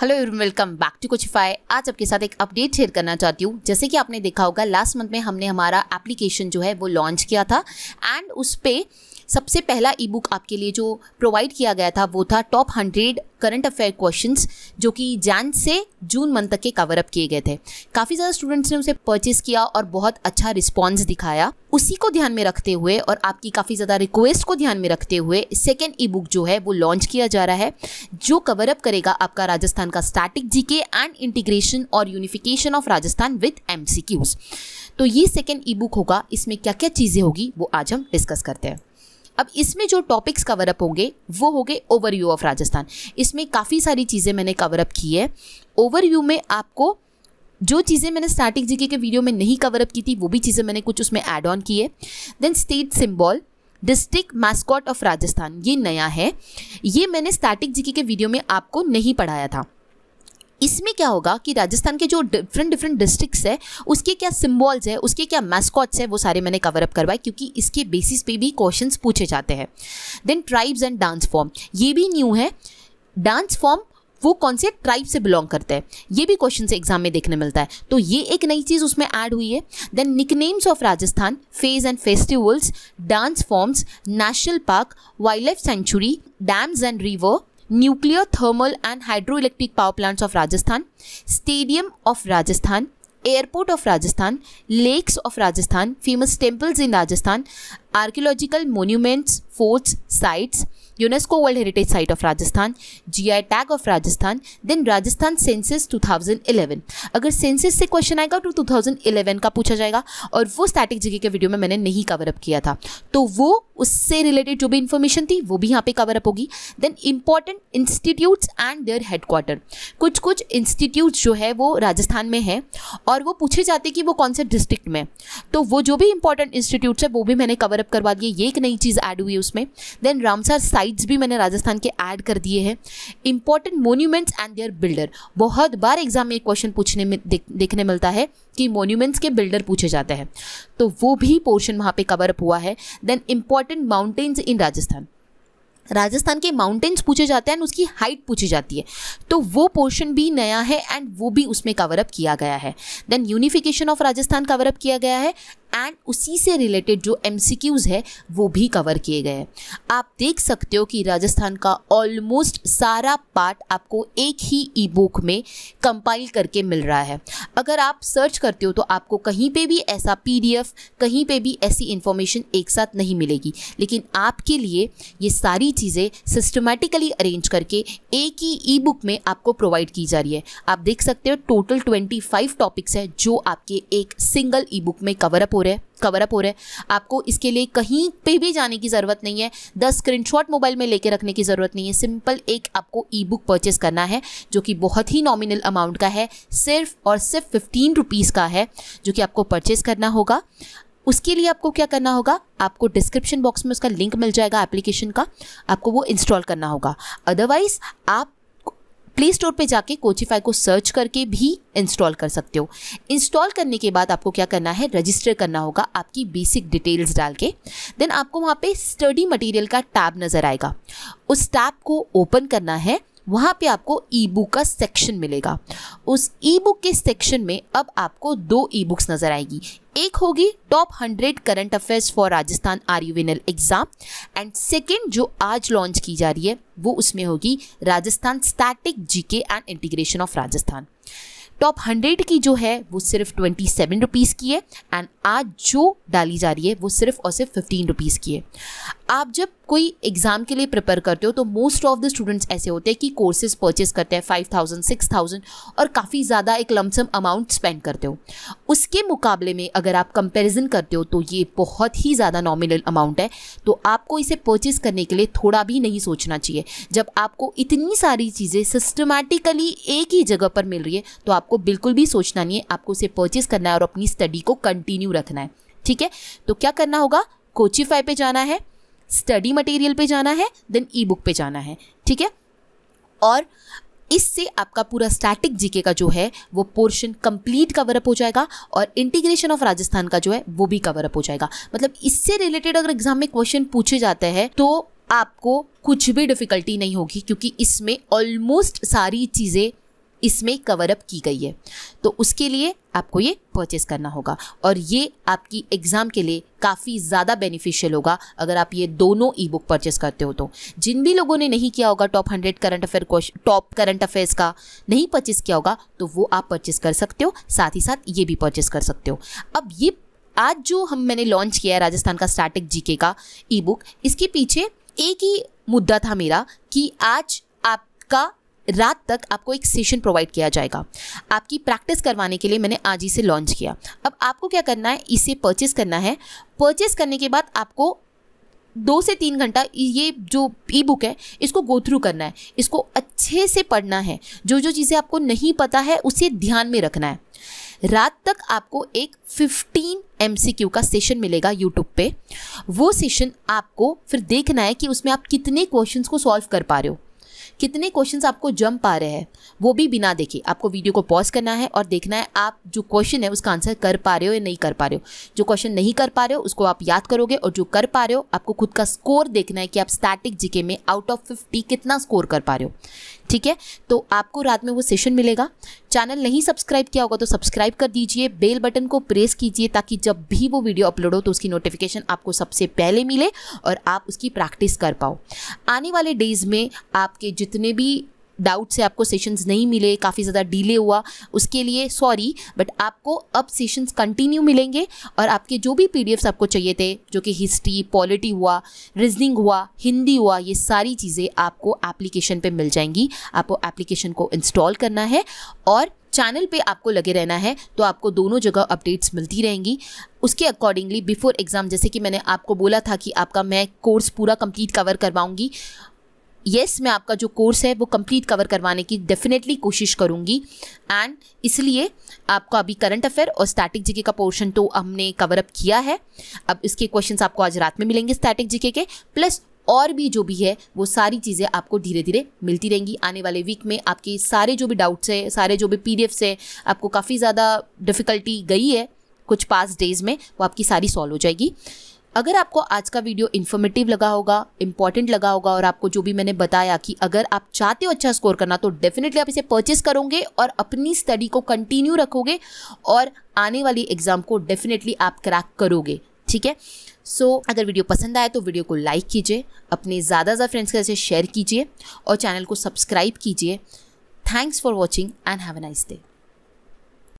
hello everyone welcome back to phi आज आपके साथ एक अपडेट शेयर करना चाहती हूँ जैसे कि आपने देखा होगा लास्ट मंथ में हमने हमारा एप्लीकेशन जो है वो लॉन्च किया था एंड उस पर सबसे पहला ई बुक आपके लिए जो प्रोवाइड किया गया था वो था top hundred current affair question जो कि जैन से जून मंथ तक के कवर अप किए गए थे काफ़ी ज़्यादा स्टूडेंट्स ने उसे परचेज़ किया और बहुत अच्छा रिस्पॉन्स दिखाया उसी को ध्यान में रखते हुए और आपकी काफ़ी ज़्यादा रिक्वेस्ट को ध्यान में रखते हुए सेकेंड ई बुक जो है वो लॉन्च किया जा रहा है जो कवर अप करेगा आपका राजस्थान का स्टैटिक के एंड इंटीग्रेशन और unification of Rajasthan with M तो ये सेकेंड ई बुक होगा इसमें क्या क्या चीज़ें होगी वो आज हम डिस्कस करते हैं अब इसमें जो टॉपिक्स कवर अप होंगे वो होंगे ओवरव्यू ऑफ राजस्थान इसमें काफ़ी सारी चीज़ें मैंने कवर अप की है ओवरव्यू में आपको जो चीज़ें मैंने स्टार्टिंग जीके के वीडियो में नहीं कवर अप की थी वो भी चीज़ें मैंने कुछ उसमें ऐड ऑन की है then state symbol district mascot of Rajasthan ये नया है ये मैंने स्टैटिक जीके के वीडियो में आपको नहीं पढ़ाया था इसमें क्या होगा कि राजस्थान के जो डिफरेंट डिफरेंट डिस्ट्रिक्ट्स है उसके क्या सिम्बॉल्स है उसके क्या मैस्कॉट्स है वो सारे मैंने कवर अप करवाए क्योंकि इसके बेसिस पे भी क्वेश्चंस पूछे जाते हैं then tribes and dance form ये भी न्यू है डांस फॉर्म वो कौन से ट्राइब से बिलोंग करते हैं ये भी क्वेश्चन से एग्जाम में देखने मिलता है तो ये एक नई चीज़ उसमें ऐड हुई है then nicknames of Rajasthan fairs and festivals dance forms national park wildlife sanctuary dams and river nuclear, thermal and hydroelectric power plants of Rajasthan, stadium of Rajasthan, airport of Rajasthan, lakes of Rajasthan, famous temples in Rajasthan, archaeological monuments, forts, sites, UNESCO world heritage site of Rajasthan GI tag of Rajasthan then Rajasthan census 2011 अगर senses से question आएगा तो 2011 का पूछा जाएगा और वो static GK के वीडियो में मैंने नहीं कवर अप किया था तो वो उससे रिलेटेड जो भी इन्फॉर्मेशन थी वो भी यहाँ पे कवर अप होगी then important institutes and their headquarter कुछ कुछ इंस्टीट्यूट जो है वो राजस्थान में है और वो पूछे जाते कि वो कौन से डिस्ट्रिक्ट में तो वो जो भी इंपॉर्टेंट इंस्टीट्यूट्स है वो भी मैंने कवर अप करवा दिए ये एक नई चीज़ ऐड हुई उसमें देन रामसर साइट साइट्स भी मैंने राजस्थान के ऐड कर दिए हैं important monuments and their builder बहुत बार एग्जाम में एक क्वेश्चन पूछने में देख, देखने मिलता है कि मोन्यूमेंट्स के बिल्डर पूछे जाते हैं तो वो भी पोर्शन वहाँ पर कवर अप हुआ है then important mountains in Rajasthan Rajasthan के माउंटेन्स पूछे जाते हैं उसकी हाइट पूछी जाती है तो वो पोर्शन भी नया है एंड वो भी उसमें कवर अप किया गया है then unification of Rajasthan cover up किया गया है एंड उसी से रिलेटेड जो एम है वो भी कवर किए गए आप देख सकते हो कि राजस्थान का ऑलमोस्ट सारा पार्ट आपको एक ही ई बुक में कंपाइल करके मिल रहा है अगर आप सर्च करते हो तो आपको कहीं पे भी ऐसा पी कहीं पे भी ऐसी इन्फॉर्मेशन एक साथ नहीं मिलेगी लेकिन आपके लिए ये सारी चीज़ें सिस्टमेटिकली अरेंज करके एक ही ई बुक में आपको प्रोवाइड की जा रही है आप देख सकते हो टोटल ट्वेंटी टॉपिक्स हैं जो आपके एक सिंगल ई बुक में कवरअप हो रहे हैं कवर अप हो रहे हैं आपको इसके लिए कहीं पे भी जाने की ज़रूरत नहीं है दस स्क्रीनशॉट मोबाइल में लेके रखने की ज़रूरत नहीं है सिंपल एक आपको ई बुक परचेस करना है जो कि बहुत ही नॉमिनल अमाउंट का है सिर्फ और सिर्फ फिफ्टीन रुपीज़ का है जो कि आपको परचेस करना होगा उसके लिए आपको क्या करना होगा आपको डिस्क्रिप्शन बॉक्स में उसका लिंक मिल जाएगा एप्लीकेशन का आपको वो इंस्टॉल करना होगा अदरवाइज आप प्ले स्टोर पर जाके कोचिफाई को सर्च करके भी इंस्टॉल कर सकते हो इंस्टॉल करने के बाद आपको क्या करना है रजिस्टर करना होगा आपकी बेसिक डिटेल्स डाल के देन आपको वहाँ पे स्टडी मटेरियल का टैब नज़र आएगा उस टैब को ओपन करना है वहाँ पे आपको ई बुक का सेक्शन मिलेगा उस ई बुक के सेक्शन में अब आपको दो ई बुक्स नज़र आएगी एक होगी top hundred current affairs for Rajasthan R U N L exam and second जो आज लॉन्च की जा रही है वो उसमें होगी Rajasthan static GK and integration of Rajasthan top hundred की जो है वो सिर्फ ट्वेंटी सेवन रुपीज़ की है एंड आज जो डाली जा रही है वो सिर्फ और सिर्फ फिफ्टीन रुपीज़ की है आप जब कोई एग्ज़ाम के लिए प्रिपेयर करते हो तो मोस्ट ऑफ द स्टूडेंट्स ऐसे होते हैं कि कोर्सेज परचेज करते हैं फाइव थाउजेंड सिक्स थाउजेंड और काफ़ी ज़्यादा एक लमसम अमाउंट स्पेंड करते हो उसके मुकाबले में अगर आप कंपेरिजन करते हो तो ये बहुत ही ज़्यादा नॉमिनल अमाउंट है तो आपको इसे परचेज़ करने के लिए थोड़ा भी नहीं सोचना चाहिए जब आपको इतनी सारी चीज़ें सिस्टमेटिकली एक ही जगह पर मिल रही है तो आप आपको बिल्कुल भी सोचना नहीं है आपको उसे परचेस करना है और अपनी स्टडी को कंटिन्यू रखना है ठीक है तो क्या करना होगा कोचिफाई पे जाना है स्टडी मटेरियल पे जाना है देन ई बुक पे जाना है ठीक है और इससे आपका पूरा स्टैटिक जीके का जो है वो पोर्शन कंप्लीट कवर अप हो जाएगा और इंटीग्रेशन ऑफ राजस्थान का जो है वो भी कवर अप हो जाएगा मतलब इससे रिलेटेड अगर एग्जाम में क्वेश्चन पूछे जाते हैं तो आपको कुछ भी डिफिकल्टी नहीं होगी क्योंकि इसमें ऑलमोस्ट सारी चीज़ें इसमें कवर अप की गई है तो उसके लिए आपको ये परचेस करना होगा और ये आपकी एग्ज़ाम के लिए काफ़ी ज़्यादा बेनिफिशियल होगा अगर आप ये दोनों ई बुक परचेस करते हो तो जिन भी लोगों ने नहीं किया होगा top hundred current affair question top current affairs का नहीं परचेस किया होगा तो वो आप परचेस कर सकते हो साथ ही साथ ये भी परचेस कर सकते हो अब ये आज जो हम मैंने लॉन्च किया है राजस्थान का स्टार्टिक जीके का ई बुक इसके पीछे एक ही मुद्दा था मेरा कि आज आपका रात तक आपको एक सेशन प्रोवाइड किया जाएगा आपकी प्रैक्टिस करवाने के लिए मैंने आज ही से लॉन्च किया अब आपको क्या करना है इसे परचेस करना है परचेस करने के बाद आपको दो से तीन घंटा ये जो ई बुक है इसको गो थ्रू करना है इसको अच्छे से पढ़ना है जो जो चीज़ें आपको नहीं पता है उसे ध्यान में रखना है रात तक आपको एक 15 एम का सेशन मिलेगा यूट्यूब पे वो सेशन आपको फिर देखना है कि उसमें आप कितने क्वेश्चंस को सॉल्व कर पा रहे हो कितने क्वेश्चन आपको जम पा रहे हैं वो भी बिना देखे आपको वीडियो को पॉज करना है और देखना है आप जो क्वेश्चन है उसका आंसर कर पा रहे हो या नहीं कर पा रहे हो जो क्वेश्चन नहीं कर पा रहे हो उसको आप याद करोगे और जो कर पा रहे हो आपको खुद का स्कोर देखना है कि आप स्टैटिक जीके में आउट ऑफ फिफ्टी कितना स्कोर कर पा रहे हो ठीक है तो आपको रात में वो सेशन मिलेगा चैनल नहीं सब्सक्राइब किया होगा तो सब्सक्राइब कर दीजिए बेल बटन को प्रेस कीजिए ताकि जब भी वो वीडियो अपलोड हो तो उसकी नोटिफिकेशन आपको सबसे पहले मिले और आप उसकी प्रैक्टिस कर पाओ आने वाले डेज में आपके जितने भी डाउट से आपको सेशंस नहीं मिले काफ़ी ज़्यादा डिले हुआ उसके लिए सॉरी बट आपको अब सेशंस कंटिन्यू मिलेंगे और आपके जो भी पी आपको चाहिए थे जो कि हिस्ट्री पॉलिटी हुआ रीजनिंग हुआ हिंदी हुआ ये सारी चीज़ें आपको एप्लीकेशन पे मिल जाएंगी आपको एप्लीकेशन को इंस्टॉल करना है और चैनल पे आपको लगे रहना है तो आपको दोनों जगह अपडेट्स मिलती रहेंगी उसके अकॉर्डिंगली बिफोर एग्ज़ाम जैसे कि मैंने आपको बोला था कि आपका मैं कोर्स पूरा कंप्लीट कवर करवाऊंगी येस मैं आपका जो कोर्स है वो कंप्लीट कवर करवाने की डेफिनेटली कोशिश करूँगी एंड इसलिए आपका अभी करंट अफेयर और स्टैटिक जीके का पोर्शन तो हमने कवर अप किया है अब इसके क्वेश्चंस आपको आज रात में मिलेंगे स्टैटिक जीके के प्लस और भी जो भी है वो सारी चीज़ें आपको धीरे धीरे मिलती रहेंगी आने वाले वीक में आपके सारे जो भी डाउट्स हैं सारे जो भी पीडीएफ्स है आपको काफ़ी ज़्यादा डिफ़िकल्टी गई है कुछ पास डेज में वो आपकी सारी सॉल्व हो जाएगी अगर आपको आज का वीडियो इन्फॉर्मेटिव लगा होगा इंपॉर्टेंट लगा होगा और आपको जो भी मैंने बताया कि अगर आप चाहते हो अच्छा स्कोर करना तो डेफिनेटली आप इसे परचेस करोगे और अपनी स्टडी को कंटिन्यू रखोगे और आने वाली एग्जाम को डेफिनेटली आप क्रैक करोगे ठीक है सो so, अगर वीडियो पसंद आए तो वीडियो को लाइक कीजिए अपने ज़्यादा ज़्यादा फ्रेंड्स के साथ शेयर कीजिए और चैनल को सब्सक्राइब कीजिए thanks for watching and have a nice day